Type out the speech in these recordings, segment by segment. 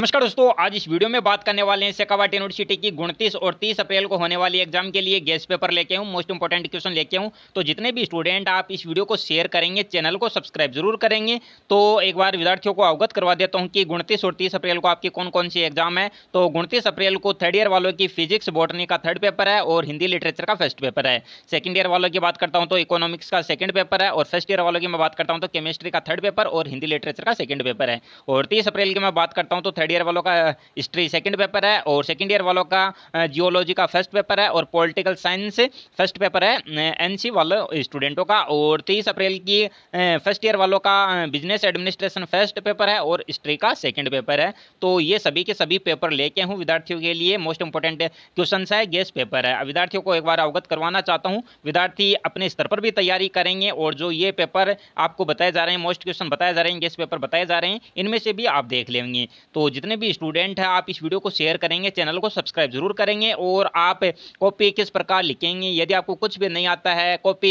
नमस्कार दोस्तों आज इस वीडियो में बात करने वाले हैं सेकावाट यूनिवर्सिटी की उनतीस और 30 अप्रैल को होने वाली एग्जाम के लिए गेस्ट पेपर लेके हूँ मोस्ट इंपॉर्टेंट क्वेश्चन लेके हूँ तो जितने भी स्टूडेंट आप इस वीडियो को शेयर करेंगे चैनल को सब्सक्राइब जरूर करेंगे तो एक बार विद्यार्थियों को अवगत करवा देता हूँ कि उनतीस और तीस अप्रैल को आपकी कौन कौन सी एग्जाम है तो उनतीस अप्रैल को थर्ड ईयर वालों की फिजिक्स बॉटनी का थर्ड पेपर है और हिंदी लिटरेचर का फर्स्ट पेपर है सेकेंड ईयर वालों की बात करता हूँ तो इकोनॉमिक्स का सेकंड पेपर है और फर्स्ट ईयर वालों की मैं बात करता हूँ तो केमिस्ट्री का थर्ड पेपर और हिंदी लिटरेचर का सेकंड पेपर है और तीस अप्रैल की मैं बात करता हूँ तो थर्ड थर्ड ईयर वालों का हिस्ट्री सेकंड पेपर है और सेकंड ईयर वालों का जियोलॉजी का फर्स्ट पेपर है और पॉलिटिकल साइंस फर्स्ट पेपर है एनसी वालों स्टूडेंटों का और तीस अप्रैल की फर्स्ट ईयर वालों का बिजनेस एडमिनिस्ट्रेशन फर्स्ट पेपर है और हिस्ट्री का सेकेंड पेपर है तो ये सभी के सभी पेपर लेके हूँ विद्यार्थियों के लिए मोस्ट इंपॉर्टेंट क्वेश्चन है गेस्ट पेपर है विद्यार्थियों को एक बार अवगत करवाना चाहता हूँ विद्यार्थी अपने स्तर पर भी तैयारी करेंगे और जो ये पेपर आपको बताए जा रहे हैं मोस्ट क्वेश्चन बताए जा रहे हैं गेस्ट पेपर बताए जा रहे हैं इनमें से भी आप देख लेंगे तो जितने भी स्टूडेंट हैं आप इस वीडियो को शेयर करेंगे चैनल को सब्सक्राइब जरूर करेंगे और आप कॉपी किस प्रकार लिखेंगे यदि आपको कुछ भी नहीं आता है कॉपी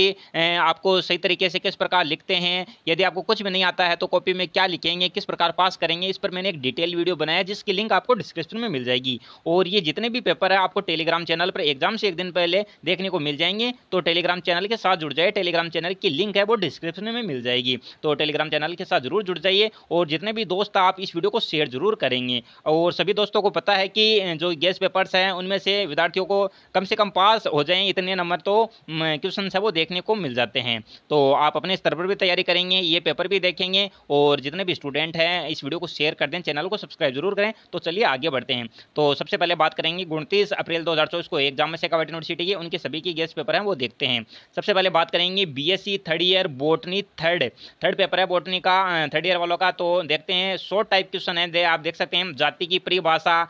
आपको सही तरीके से किस प्रकार लिखते हैं यदि आपको कुछ भी नहीं आता है तो कॉपी में क्या लिखेंगे किस प्रकार पास करेंगे इस पर मैंने एक डिटेल वीडियो बनाया जिसकी लिंक आपको डिस्क्रिप्शन में मिल जाएगी और ये जितने भी पेपर है आपको टेलीग्राम चैनल पर एग्जाम से एक दिन पहले देखने को मिल जाएंगे तो टेलीग्राम चैनल के साथ जुड़ जाए टेलीग्राम चैनल की लिंक है वो डिस्क्रिप्शन में मिल जाएगी तो टेलीग्राम चैनल के साथ जरूर जुड़ जाइए और जितने भी दोस्त आप इस वीडियो को शेयर जरूर करें करेंगे और सभी दोस्तों को पता है कि जो गेस्ट पेपर्स हैं उनमें से विद्यार्थियों को कम से कम पास हो जाएं इतने नंबर तो क्वेश्चन है वो देखने को मिल जाते हैं तो आप अपने स्तर पर भी तैयारी करेंगे ये पेपर भी देखेंगे और जितने भी स्टूडेंट हैं इस वीडियो को शेयर कर दें चैनल को सब्सक्राइब जरूर करें तो चलिए आगे बढ़ते हैं तो सबसे पहले बात करेंगे उनतीस अप्रैल दो को एग्जाम में से कवर्ट यूनिवर्सिटी की उनके सभी की गेस्ट पेपर हैं वो देखते हैं सबसे पहले बात करेंगे B third year botany third third paper है बोटनी का थर्ड ईयर वालों का तो देखते हैं शॉर्ट टाइप क्वेश्चन है दे आप देख सकते सकते हैं जाति की परिभाषा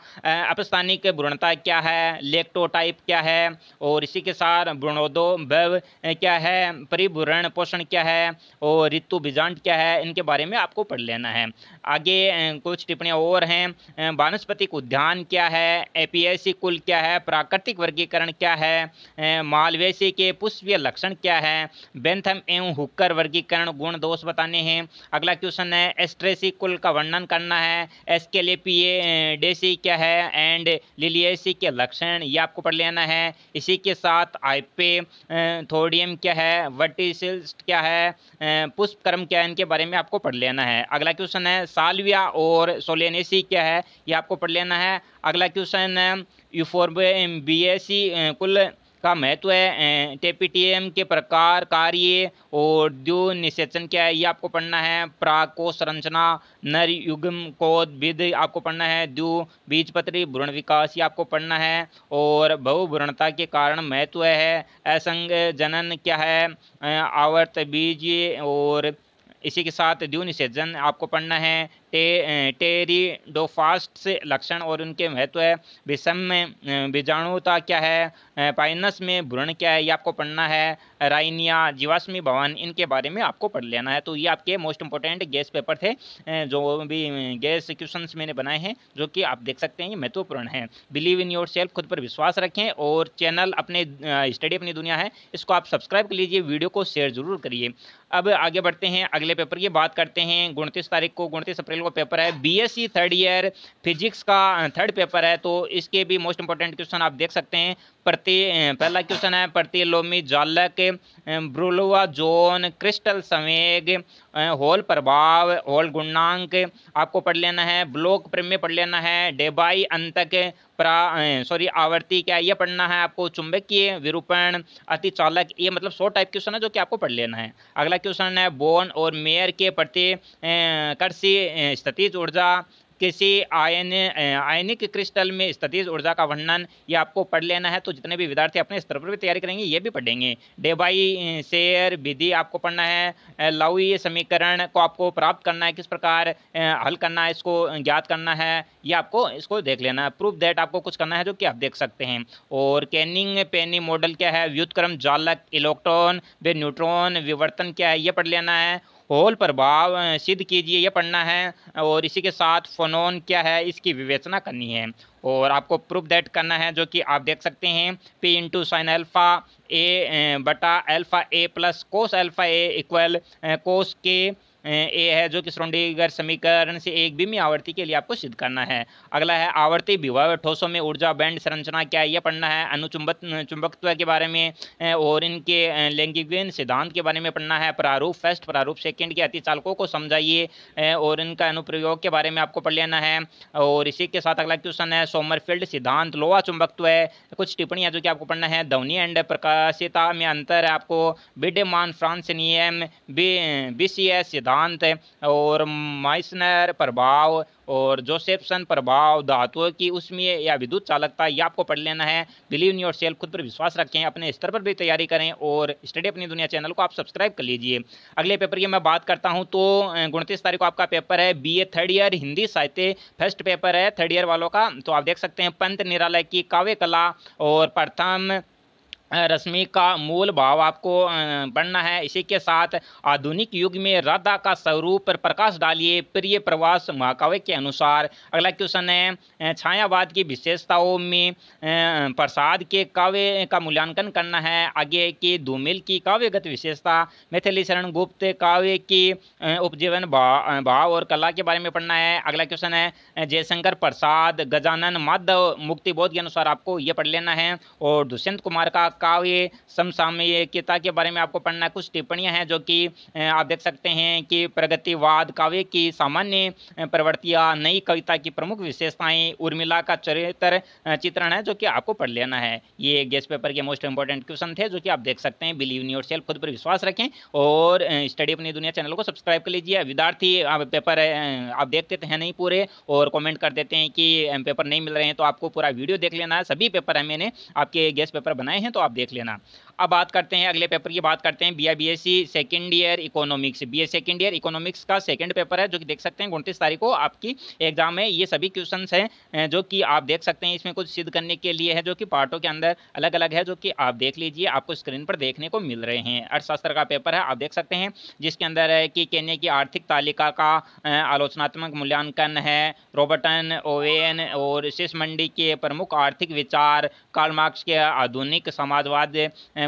अपस्थानिक भ्रूणता क्या है लेक्टोटाइप क्या है और इसी के साथ भ्रूणोदो वैव क्या है परिभ्रण पोषण क्या है और ऋतु बीजांड क्या है इनके बारे में आपको पढ़ लेना है आगे कुछ टिप्पणियाँ और हैं वानस्पतिक उद्यान क्या है ए कुल क्या है प्राकृतिक वर्गीकरण क्या है मालवेसी के पुष्पीय लक्षण क्या है बेंथम एवं हुक्कर वर्गीकरण गुण दोष बताने हैं अगला क्वेश्चन है एस्ट्रेसी कुल का वर्णन करना है एसके डेसी eh, क्या है एंड लिलियसी के लक्षण ये आपको पढ़ लेना है इसी के साथ आईपे थोडियम eh, क्या है वटिसिल्स्ट क्या है eh, पुष्प कर्म क्या है इनके बारे में आपको पढ़ लेना है अगला क्वेश्चन है सालविया और सोलेनेसी क्या है ये आपको पढ़ लेना है अगला क्वेश्चन है बी कुल का महत्व है टेपीटीएम के प्रकार कार्य और द्यू निषेचन क्या है ये आपको पढ़ना है प्राको संरचना नर युगम कोद विध आपको पढ़ना है द्यू बीजपत्री भ्रूण विकास ये आपको पढ़ना है और बहुभ्रूणता के कारण महत्व है असंग जनन क्या है आवर्त बीज और इसी के साथ द्यू निषेचन आपको पढ़ना है टे डोफास्ट से लक्षण और उनके महत्व है विषम में बीजाणुता क्या है पाइनस में भ्रूण क्या है ये आपको पढ़ना है राइनिया जीवाश्मी भवन इनके बारे में आपको पढ़ लेना है तो ये आपके मोस्ट इंपॉर्टेंट गैस पेपर थे जो भी गैस क्वेश्चन मैंने बनाए हैं जो कि आप देख सकते हैं ये महत्वपूर्ण है बिलीव इन योर सेल्फ खुद पर विश्वास रखें और चैनल अपने स्टडी अपनी दुनिया है इसको आप सब्सक्राइब कर लीजिए वीडियो को शेयर जरूर करिए अब आगे बढ़ते हैं अगले पेपर की बात करते हैं उनतीस तारीख को उनतीस अप्रैल का पेपर है बीएससी थर्ड ईयर फिजिक्स का थर्ड uh, पेपर है तो इसके भी मोस्ट इंपॉर्टेंट क्वेश्चन आप देख सकते हैं प्रति पहला क्वेश्चन है प्रतिलोमी जालक ब्रुलुआ जोन क्रिस्टल संवेग होल प्रभाव होल गुणांक आपको पढ़ लेना है ब्लॉक प्रेम में पढ़ लेना है डेबाई अंतक प्रा सॉरी आवर्ती क्या ये पढ़ना है आपको चुंबकीय विरूपण अति चालक ये मतलब सौ टाइप क्वेश्चन है जो कि आपको पढ़ लेना है अगला क्वेश्चन है बोन और मेयर के प्रति कर्षी स्थितिज ऊर्जा किसी आयन आयनिक क्रिस्टल में स्थितिज ऊर्जा का वर्णन ये आपको पढ़ लेना है तो जितने भी विद्यार्थी अपने स्तर पर भी तैयारी करेंगे ये भी पढ़ेंगे डे बाई शेयर विधि आपको पढ़ना है लवी समीकरण को आपको प्राप्त करना है किस प्रकार हल करना है इसको ज्ञात करना है ये आपको इसको देख लेना है प्रूफ दैट आपको कुछ करना है जो कि आप देख सकते हैं और कैनिंग पेनी मॉडल क्या है व्युतक्रम जालक इलेक्ट्रॉन वे न्यूट्रॉन विवर्तन क्या है ये पढ़ लेना है होल प्रभाव सिद्ध कीजिए यह पढ़ना है और इसी के साथ फ़नोन क्या है इसकी विवेचना करनी है और आपको प्रूफ दैट करना है जो कि आप देख सकते हैं P into sine alpha A बटा alpha A plus cos alpha A equal cos के ए है जो कि स्रोंडीगर समीकरण से एक बिमी आवर्ती के लिए आपको सिद्ध करना है अगला है आवर्ती विभव ठोसों में ऊर्जा बैंड संरचना क्या है यह पढ़ना है अनुचुंबक चुंबकत्व के बारे में और इनके लैंगिक सिद्धांत के बारे में पढ़ना है प्रारूप फर्स्ट प्रारूप सेकेंड के चालकों को समझाइए और इनका अनुप्रयोग के बारे में आपको पढ़ लेना है और इसी के साथ अगला क्वेश्चन है सोमरफील्ड सिद्धांत लोहा चुंबकत्व है कुछ टिप्पणियाँ जो कि आपको पढ़ना है ध्वनि एंड प्रकाशिता में अंतर है आपको बिडेमान फ्रांस नियम बी सी एस सिद्धांत सिद्धांत और माइसनर प्रभाव और जोसेफसन प्रभाव धातुओं की उसमें या विद्युत चालकता ये आपको पढ़ लेना है बिलीव इन योर सेल्फ खुद पर विश्वास रखें अपने स्तर पर भी तैयारी करें और स्टडी अपनी दुनिया चैनल को आप सब्सक्राइब कर लीजिए अगले पेपर की मैं बात करता हूँ तो उनतीस तारीख को आपका पेपर है बी थर्ड ईयर हिंदी साहित्य फर्स्ट पेपर है थर्ड ईयर वालों का तो आप देख सकते हैं पंत निरालय की काव्य कला और प्रथम रश्मि का मूल भाव आपको पढ़ना है इसी के साथ आधुनिक युग में राधा का स्वरूप पर प्रकाश डालिए प्रिय प्रवास महाकाव्य के अनुसार अगला क्वेश्चन है छायावाद की विशेषताओं में प्रसाद के काव्य का मूल्यांकन करना है आगे की धूमिल की काव्यगत विशेषता मैथिली शरण गुप्त काव्य की उपजीवन भाव और कला के बारे में पढ़ना है अगला क्वेश्चन है जयशंकर प्रसाद गजानन माधव मुक्तिबोध के अनुसार आपको ये पढ़ लेना है और दुष्यंत कुमार का काव्य समसामयिकता के बारे में आपको पढ़ना कुछ टिप्पणियाँ हैं जो कि आप देख सकते हैं कि प्रगतिवाद काव्य की सामान्य प्रवृत्तियाँ नई कविता की प्रमुख विशेषताएं उर्मिला का चरित्र चित्रण है जो कि आपको पढ़ लेना है ये गेस्ट पेपर के मोस्ट इंपॉर्टेंट क्वेश्चन थे जो कि आप देख सकते हैं बिलीव न्यूर योर सेल्फ खुद पर विश्वास रखें और स्टडी अपनी दुनिया चैनल को सब्सक्राइब कर लीजिए विद्यार्थी आप पेपर आप देखते हैं नहीं पूरे और कमेंट कर देते हैं कि पेपर नहीं मिल रहे हैं तो आपको पूरा वीडियो देख लेना है सभी पेपर हैं मैंने आपके गेस्ट पेपर बनाए हैं तो आप देख लेना अब बात करते हैं अगले पेपर की बात करते हैं B I B S C second year economics B S second year economics का सेकेंड पेपर है जो कि देख सकते हैं उनतीस तारीख को आपकी एग्जाम है ये सभी क्वेश्चन हैं जो कि आप देख सकते हैं इसमें कुछ सिद्ध करने के लिए है जो कि पार्टों के अंदर अलग अलग है जो कि आप देख लीजिए आपको स्क्रीन पर देखने को मिल रहे हैं अर्थशास्त्र का पेपर है आप देख सकते हैं जिसके अंदर है कि कहने की आर्थिक तालिका का आलोचनात्मक मूल्यांकन है रोबर्टन ओवेन और शेष मंडी के प्रमुख आर्थिक विचार कार्लमार्क्स के आधुनिक समाजवाद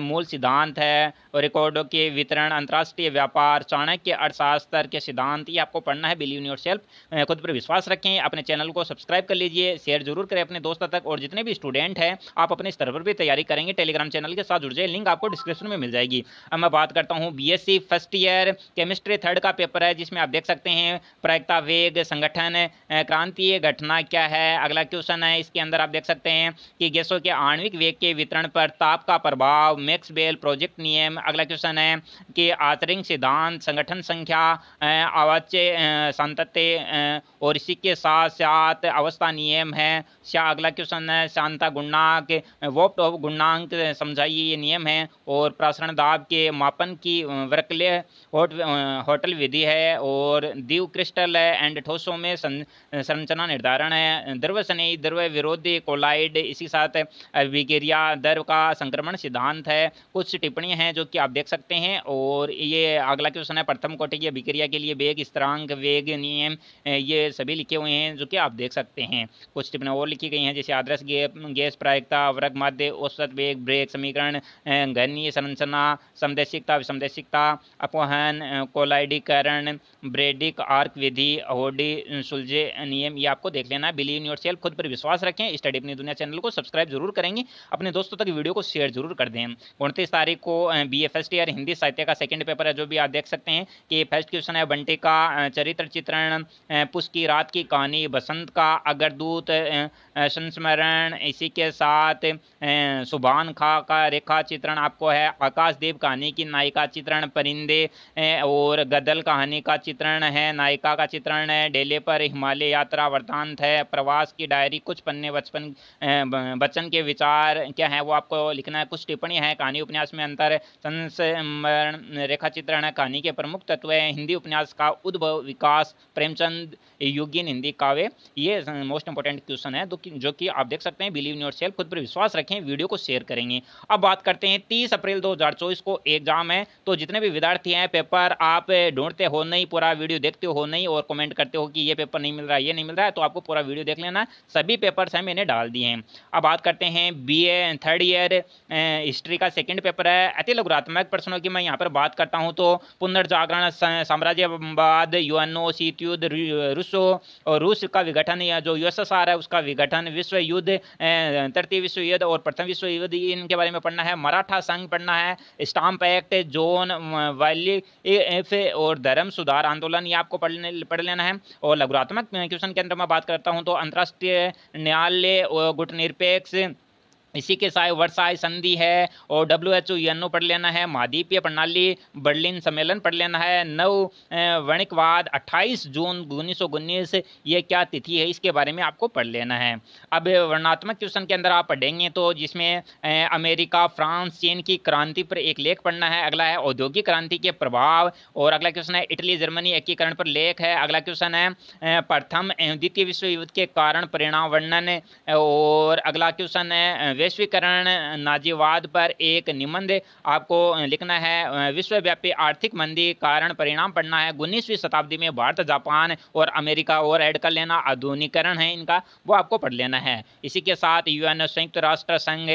मूल सिद्धांत है रिकॉर्डों के वितरण अंतर्राष्ट्रीय व्यापार चाणक्य अर्थशास्त्र के सिद्धांत ये आपको पढ़ना है बिलीव इन योर सेल्फ खुद पर विश्वास रखें अपने चैनल को सब्सक्राइब कर लीजिए शेयर जरूर करें अपने दोस्तों तक और जितने भी स्टूडेंट हैं आप अपने स्तर पर भी तैयारी करेंगे टेलीग्राम चैनल के साथ जुड़ जाए लिंक आपको डिस्क्रिप्शन में मिल जाएगी अब मैं बात करता हूँ B first year chemistry third का पेपर है जिसमें आप देख सकते हैं प्रयक्ता वेग संगठन क्रांति घटना क्या है अगला क्वेश्चन है इसके अंदर आप देख सकते हैं कि गैसों के आणविक वेग के वितरण पर ताप का प्रभाव बेल प्रोजेक्ट नियम अगला क्वेश्चन है कि आतरिंग सिद्धांत संगठन संख्या अवच्य संतत्य और इसी के साथ साथ अवस्था नियम है क्या अगला क्वेश्चन है शांता गुणांक वोप्ट ऑफ गुणांक समझाइए ये नियम है और प्रसरण दाब के मापन की होट, होटल विधि है और दीव क्रिस्टल है एंड ठोसों में संरचना निर्धारण है द्रव स्नेही द्रव विरोधी कोलाइड इसी साथ विगेरिया द्रव का संक्रमण सिद्धांत है कुछ टिप्पणियाँ हैं जो कि आप देख सकते हैं और ये अगला क्वेश्चन है प्रथम कोटि की अभिक्रिया के लिए वेग स्तरांक वेग नियम ये सभी लिखे हुए हैं जो कि आप देख सकते हैं कुछ टिप्पणी और लिखी गई हैं जैसे आदर्श गैस प्रायिकता अवरक माध्य औसत वेग ब्रेक समीकरण घनीय संरचना समदेशिकता विसमदेशिकता अपोहन कोलाइडीकरण ब्रेडिक आर्क विधि होडी सुलझे नियम ये आपको देख लेना है बिलीव योर सेल्फ खुद पर विश्वास रखें स्टडी अपनी दुनिया चैनल को सब्सक्राइब जरूर करेंगे अपने दोस्तों तक वीडियो को शेयर जरूर कर दें उनतीस तारीख को बी बी एफ हिंदी साहित्य का सेकंड पेपर है जो भी आप देख सकते हैं कि फर्स्ट क्वेश्चन है बंटे का चरित्र चित्रण पुष्प की रात की कहानी बसंत का अगरदूत संस्मरण इसी के साथ सुभान खा का रेखा चित्रण आपको है आकाशदेव कहानी की नायिका चित्रण परिंदे और गदल कहानी का चित्रण है नायिका का चित्रण है डेले पर हिमालय यात्रा वृतांत है प्रवास की डायरी कुछ पन्ने बचपन बच्चन के विचार क्या है वो आपको लिखना है कुछ टिप्पणी है कहानी उपन्यास में अंतर संस्मरण रेखाचित्रण कहानी के प्रमुख तत्व है हिंदी उपन्यास का उद्भव विकास प्रेमचंद युगीन हिंदी काव्य ये मोस्ट इंपॉर्टेंट क्वेश्चन है जो कि आप देख सकते हैं बिलीव इन योर सेल्फ खुद पर विश्वास रखें वीडियो को शेयर करेंगे अब बात करते हैं तीस अप्रैल दो को एग्जाम है तो जितने भी विद्यार्थी हैं पेपर आप ढूंढते हो नहीं पूरा वीडियो देखते हो नहीं और कमेंट करते हो कि ये पेपर नहीं मिल रहा है ये नहीं मिल रहा है तो आपको पूरा वीडियो देख लेना सभी पेपर्स हैं मैंने डाल दिए हैं अब बात करते हैं बी थर्ड ईयर हिस्ट्री का सेकेंड पेपर है अतिलग्राफ नकारात्मक प्रश्नों की मैं यहाँ पर बात करता हूँ तो पुनर्जागरण साम्राज्यवाद यूएनओ शीत युद्ध रूसो और रूस का विघटन या जो यूएसएसआर है उसका विघटन विश्व युद्ध तृतीय विश्व युद्ध और प्रथम विश्व युद्ध इनके बारे में पढ़ना है मराठा संघ पढ़ना है स्टाम्प एक्ट जोन वैली एफ और धर्म सुधार आंदोलन ये आपको पढ़ लेना है और लघुरात्मक क्वेश्चन के अंदर मैं बात करता हूँ तो अंतर्राष्ट्रीय न्यायालय और गुटनिरपेक्ष इसी के साथ वर्षाय संधि है और डब्ल्यू एच ओ पढ़ लेना है महाद्वीपीय प्रणाली बर्लिन सम्मेलन पढ़ लेना है नव वणिकवाद 28 जून उन्नीस ये क्या तिथि है इसके बारे में आपको पढ़ लेना है अब वर्णात्मक क्वेश्चन के अंदर आप पढ़ेंगे तो जिसमें अमेरिका फ्रांस चीन की क्रांति पर एक लेख पढ़ना है अगला है औद्योगिक क्रांति के प्रभाव और अगला क्वेश्चन है इटली जर्मनी एकीकरण पर लेख है अगला क्वेश्चन है प्रथम द्वितीय विश्व युद्ध के कारण परिणाम वर्णन और अगला क्वेश्चन है वैश्वीकरण नाजीवाद पर एक निबंध आपको लिखना है विश्वव्यापी आर्थिक मंदी कारण परिणाम पड़ना है उन्नीसवीं शताब्दी में भारत जापान और अमेरिका और ऐड कर लेना आधुनिकरण है इनका वो आपको पढ़ लेना है इसी के साथ यूएन संयुक्त राष्ट्र संघ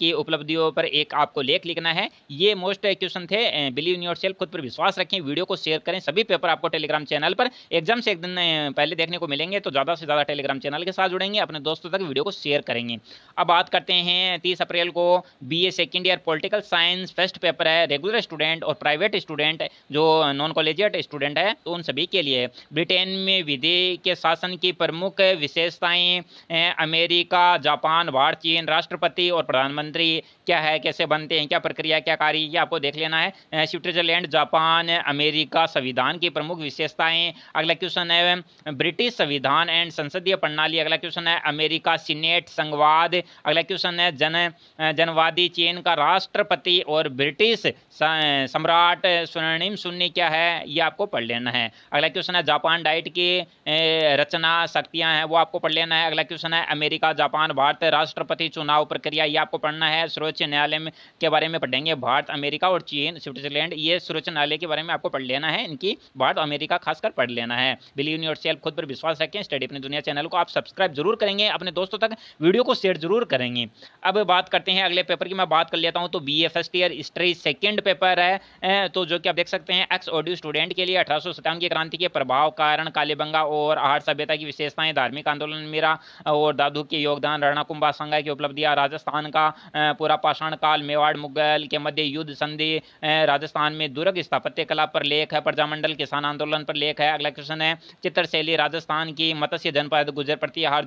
की उपलब्धियों पर एक आपको लेख लिखना है ये मोस्ट क्वेश्चन थे बिलीव योर सेल्फ खुद पर विश्वास रखें वीडियो को शेयर करें सभी पेपर आपको टेलीग्राम चैनल पर एग्जाम से एक दिन पहले देखने को मिलेंगे तो ज़्यादा से ज़्यादा टेलीग्राम चैनल के साथ जुड़ेंगे अपने दोस्तों तक वीडियो को शेयर करेंगे अब बात करते हैं हैं तीस अप्रैल को B A second year political science first paper है रेगुलर स्टूडेंट और प्राइवेट स्टूडेंट जो नॉन कॉलेजियट स्टूडेंट है तो उन सभी के लिए ब्रिटेन में विधि के शासन की प्रमुख विशेषताएँ अमेरिका जापान भारत चीन राष्ट्रपति और प्रधानमंत्री क्या है कैसे बनते हैं क्या प्रक्रिया क्या कार्य ये आपको देख लेना है स्विट्जरलैंड जापान अमेरिका संविधान की प्रमुख विशेषताएं अगला क्वेश्चन है ब्रिटिश संविधान एंड संसदीय प्रणाली अगला क्वेश्चन है अमेरिका सीनेट संघवाद अगला क्वेश्चन ने जन जनवादी चीन का राष्ट्रपति और ब्रिटिश सम्राट स्वर्णिम शून्य क्या है ये आपको पढ़ लेना है अगला क्वेश्चन है जापान डाइट की रचना शक्तियाँ हैं वो आपको पढ़ लेना है अगला क्वेश्चन है अमेरिका जापान भारत राष्ट्रपति चुनाव प्रक्रिया ये आपको पढ़ना है सर्वोच्च न्यायालय के बारे में पढ़ेंगे भारत अमेरिका और चीन स्विट्जरलैंड ये सर्वोच्च न्यायालय के बारे में आपको पढ़ लेना है इनकी भारत अमेरिका खासकर पढ़ लेना है बिलीव इन योर खुद पर विश्वास रखें स्टडी अपनी दुनिया चैनल को आप सब्सक्राइब जरूर करेंगे अपने दोस्तों तक वीडियो को शेयर जरूर करेंगे अब बात करते हैं अगले पेपर की मैं बात कर लेता हूँ तो B F S T history second paper है तो जो कि आप देख सकते हैं एक्स ऑडियो स्टूडेंट के लिए अठारह की क्रांति के प्रभाव कारण कालीबंगा और आहार सभ्यता की विशेषताएं धार्मिक आंदोलन मेरा और दादू के योगदान राणा कुंभा संघा की उपलब्धियाँ राजस्थान का पूरा पाषाण काल मेवाड़ मुगल के मध्य युद्ध संधि राजस्थान में दुर्ग स्थापत्य कला पर लेख है प्रजामंडल किसान आंदोलन पर लेख है अगला क्वेश्चन है चित्रशैली राजस्थान की मत्स्य जनपद गुजर प्रति आहार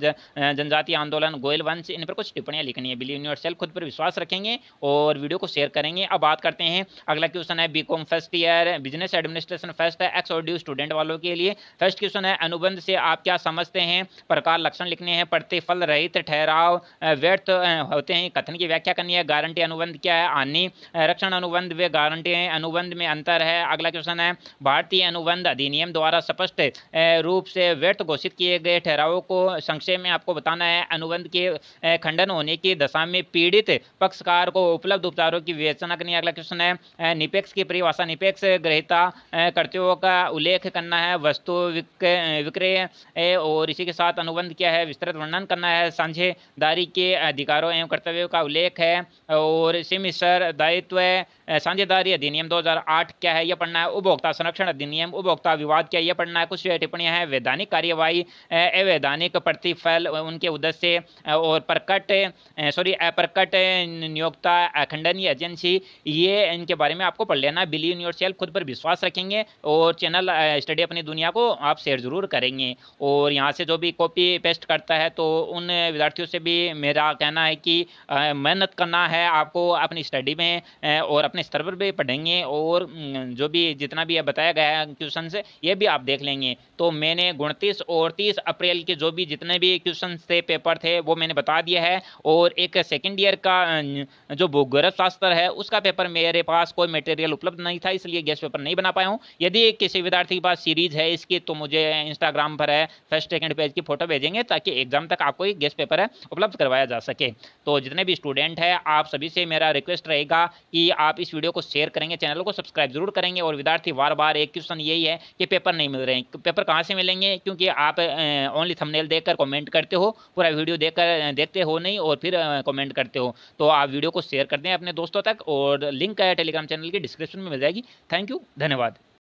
जनजातीय आंदोलन गोयल वंश इन पर कुछ टिप्पणियां लिखनी बनिए बिलीव इन योर सेल्फ खुद पर विश्वास रखेंगे और वीडियो को शेयर करेंगे अब बात करते हैं अगला क्वेश्चन है B first year business administration first है एक्स ऑडियो स्टूडेंट वालों के लिए फर्स्ट क्वेश्चन है अनुबंध से आप क्या समझते हैं प्रकार लक्षण लिखने हैं प्रतिफल रहित ठहराव व्यर्थ होते हैं कथन की व्याख्या करनी है गारंटी अनुबंध क्या है आनी रक्षण अनुबंध वे गारंटी अनुबंध में अंतर है अगला क्वेश्चन है भारतीय अनुबंध अधिनियम द्वारा स्पष्ट रूप से व्यर्थ घोषित किए गए ठहरावों को संक्षेप में आपको बताना है अनुबंध के खंडन होने की दशा में पीड़ित पक्षकार को उपलब्ध उपचारों की विवेचना करनी अगला क्वेश्चन है निपेक्ष की परिभाषा निपेक्ष ग्रहिता कर्तव्यों का उल्लेख करना है वस्तु विक्रय और इसी के साथ अनुबंध क्या है विस्तृत वर्णन करना है साझेदारी के अधिकारों एवं कर्तव्यों का उल्लेख है और सिम दायित्व साझेदारी अधिनियम 2008 क्या है यह पढ़ना है उपभोक्ता संरक्षण अधिनियम उपभोक्ता विवाद क्या यह पढ़ना है कुछ टिप्पणियां हैं वैधानिक कार्यवाही अवैधानिक प्रतिफल उनके उद्देश्य और प्रकट सॉरी एपरकट नियोक्ता खंडन एजेंसी ये इनके बारे में आपको पढ़ लेना बिलीव इन योर सेल्फ खुद पर विश्वास रखेंगे और चैनल स्टडी अपनी दुनिया को आप शेयर ज़रूर करेंगे और यहाँ से जो भी कॉपी पेस्ट करता है तो उन विद्यार्थियों से भी मेरा कहना है कि मेहनत करना है आपको अपनी स्टडी में और अपने स्तर पर भी पढ़ेंगे और जो भी जितना भी बताया गया है क्वेश्चन ये भी आप देख लेंगे तो मैंने उनतीस और तीस अप्रैल के जो भी जितने भी क्वेश्चन थे पेपर थे वो मैंने बता दिया है और एक सेकेंड ईयर का अं, जो भूगर्भ शास्त्र है उसका पेपर मेरे पास कोई मटेरियल उपलब्ध नहीं था इसलिए गेस्ट पेपर नहीं बना पाया हूँ यदि किसी विद्यार्थी के पास सीरीज है इसकी तो मुझे इंस्टाग्राम पर है फर्स्ट सेकेंड पेज की फोटो भेजेंगे ताकि एग्जाम तक आपको एक गेस्ट पेपर है उपलब्ध करवाया जा सके तो जितने भी स्टूडेंट हैं आप सभी से मेरा रिक्वेस्ट रहेगा कि आप इस वीडियो को शेयर करेंगे चैनल को सब्सक्राइब जरूर करेंगे और विद्यार्थी बार बार एक क्वेश्चन यही है कि पेपर नहीं मिल रहे हैं पेपर कहाँ से मिलेंगे क्योंकि आप ओनली अं, थंबनेल देखकर कमेंट करते हो पूरा वीडियो देखकर देखते हो नहीं और फिर अं, कमेंट करते हो तो आप वीडियो को शेयर कर दें अपने दोस्तों तक और लिंक है टेलीग्राम चैनल की डिस्क्रिप्शन में मिल जाएगी थैंक यू धन्यवाद